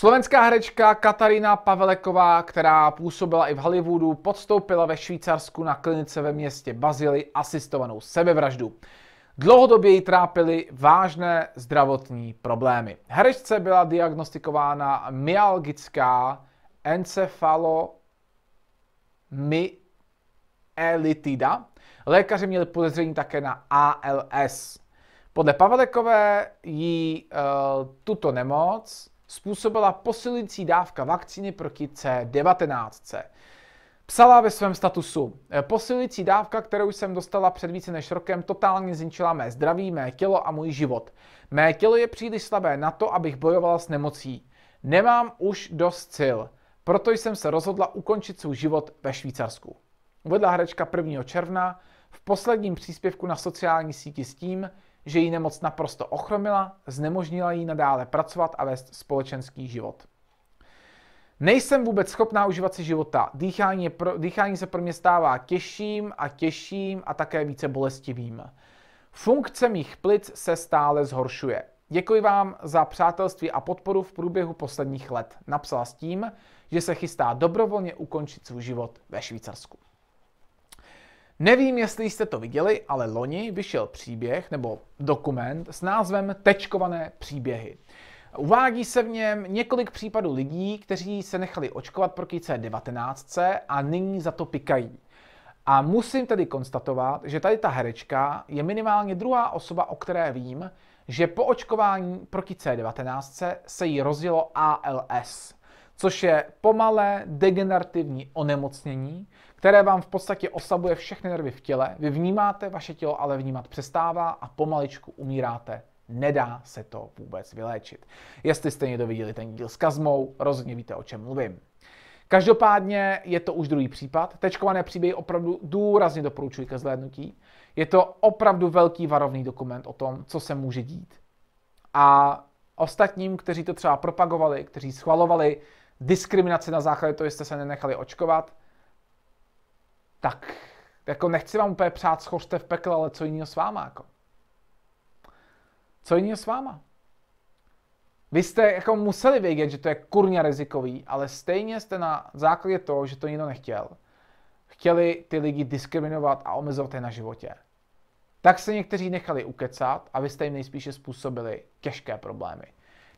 Slovenská herečka Katarína Paveleková, která působila i v Hollywoodu, podstoupila ve Švýcarsku na klinice ve městě Bazily asistovanou sebevraždu. Dlouhodobě ji trápily vážné zdravotní problémy. Herečce byla diagnostikována myalgická encefalomyelitida. Lékaři měli podezření také na ALS. Podle Pavelekové jí e, tuto nemoc způsobila posilující dávka vakcíny proti C19. Psala ve svém statusu, eh, posilující dávka, kterou jsem dostala před více než rokem, totálně zničila mé zdraví, mé tělo a můj život. Mé tělo je příliš slabé na to, abych bojovala s nemocí. Nemám už dost sil, proto jsem se rozhodla ukončit svůj život ve Švýcarsku. Uvedla herečka 1. června v posledním příspěvku na sociální síti s tím, že ji nemoc naprosto ochromila, znemožnila jí nadále pracovat a vést společenský život. Nejsem vůbec schopná užívat si života. Dýchání, je pro, dýchání se pro mě stává těžším a těžším a také více bolestivým. Funkce mých plic se stále zhoršuje. Děkuji vám za přátelství a podporu v průběhu posledních let. Napsala s tím, že se chystá dobrovolně ukončit svůj život ve Švýcarsku. Nevím, jestli jste to viděli, ale loni vyšel příběh nebo dokument s názvem Tečkované příběhy. Uvádí se v něm několik případů lidí, kteří se nechali očkovat proti C19 a nyní za to pikají. A musím tedy konstatovat, že tady ta herečka je minimálně druhá osoba, o které vím, že po očkování proti C19 se jí rozjelo ALS což je pomalé degenerativní onemocnění, které vám v podstatě oslabuje všechny nervy v těle. Vy vnímáte, vaše tělo ale vnímat přestává a pomaličku umíráte nedá se to vůbec vyléčit. Jestli jste někdo viděli ten díl s Kazmou, rozhodně víte, o čem mluvím. Každopádně je to už druhý případ. Tečkované příběhy opravdu důrazně doporučuji ke zhlédnutí. Je to opravdu velký varovný dokument o tom, co se může dít. A ostatním, kteří to třeba propagovali, kteří schvalovali diskriminaci na základě toho, že jste se nenechali očkovat, tak jako nechci vám úplně přát, schořte v pekle, ale co jiného s váma, jako. Co jiného s váma? Vy jste jako museli vědět, že to je kurně rizikový, ale stejně jste na základě toho, že to nikdo nechtěl, chtěli ty lidi diskriminovat a omezovat je na životě. Tak se někteří nechali ukecat a vy jste jim nejspíše způsobili těžké problémy.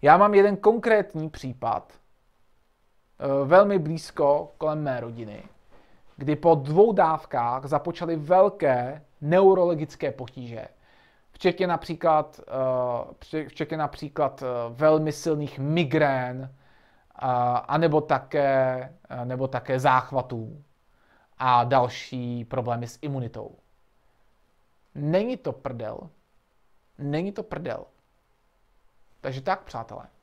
Já mám jeden konkrétní případ, Eh, velmi blízko kolem mé rodiny, kdy po dvou dávkách započaly velké neurologické potíže. Včetně například, eh, včetně například eh, velmi silných migrén, anebo také, nebo také záchvatů a další problémy s imunitou. Není to prdel. Není to prdel. Takže tak, přátelé.